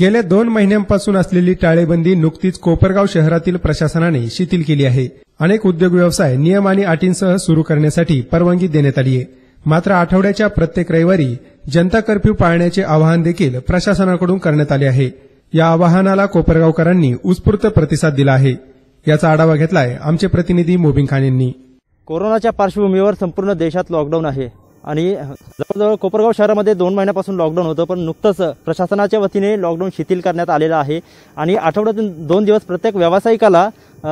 गेल्या दोन महिन्यांपासून असलेली टाळेबंदी नुकतीच कोपरगाव शहरातील प्रशासनाने शिथिल केली आहे अनेक उद्योग व्यवसाय नियम आणि अटींसह सुरू करण्यासाठी परवानगी देण्यात आली आहे मात्र आठवड्याच्या प्रत्येक रविवारी जनता कर्फ्यू पाळण्याचे आवाहन देखील प्रशासनाकडून करण्यात आले आहे या आवाहनाला कोपरगावकरांनी उत्स्फूर्त प्रतिसाद दिला आहे याचा आढावा घेतलाय आमचे प्रतिनिधी मोबिन खान यांनी कोरोनाच्या पार्श्वभूमीवर संपूर्ण देशात लॉकडाऊन आहे आणि जवळजवळ कोपरगाव शहरामध्ये दोन महिन्यापासून लॉकडाऊन होतं पण नुकतंच प्रशासनाच्या वतीने लॉकडाऊन शिथिल करण्यात आलेला आहे आणि आठवड्यातून दोन दिवस प्रत्येक व्यावसायिकाला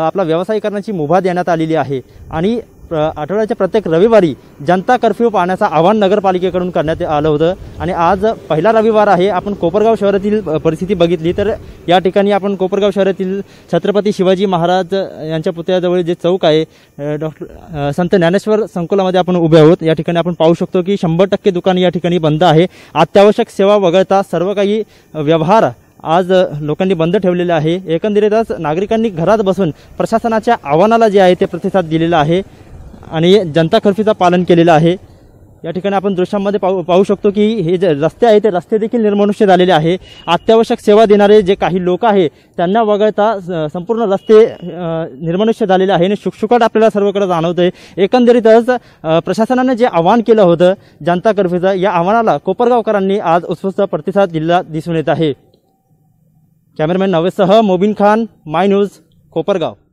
आपला व्यवसाय मुभा देण्यात आलेली आहे आणि आठवड्याच्या प्रत्येक रविवारी जनता कर्फ्यू पाहण्याचं आवाहन नगरपालिकेकडून करण्यात आलं होतं आणि आज पहिला रविवार आहे आपण कोपरगाव शहरातील परिस्थिती बघितली तर या ठिकाणी आपण कोपरगाव शहरातील छत्रपती शिवाजी महाराज यांच्या पुतळ्याजवळ जे चौक आहे डॉक्टर संत ज्ञानेश्वर संकुलामध्ये आपण उभे आहोत या ठिकाणी आपण पाहू शकतो की शंभर टक्के दुकान या ठिकाणी बंद आहे अत्यावश्यक सेवा वगळता सर्व काही व्यवहार आज लोकांनी बंद ठेवलेले आहे एकंदरीतच नागरिकांनी घरात बसून प्रशासनाच्या आव्हानाला जे आहे ते प्रतिसाद दिलेला आहे आणि जनता कर्फ्यूचं पालन केलेलं आहे या ठिकाणी आपण दृश्यांमध्ये पाहू पाहू शकतो की हे जे रस्ते आहे ते रस्ते देखील निर्मनुष्य झालेले आहे अत्यावश्यक सेवा देणारे जे काही लोक आहे त्यांना वगळता संपूर्ण रस्ते निर्मनुष्य झालेले आहे आणि शुकशुकाट आपल्याला सर्वकडे जाणवतं आहे एकंदरीतच प्रशासनानं जे आव्हान केलं होतं जनता कर्फ्यूचं या आव्हानाला कोपरगावकरांनी आज उत्स्फूर्त प्रतिसाद दिला दिसून येत आहे कॅमेरामॅन नवेसह मोबिन खान माय न्यूज कोपरगाव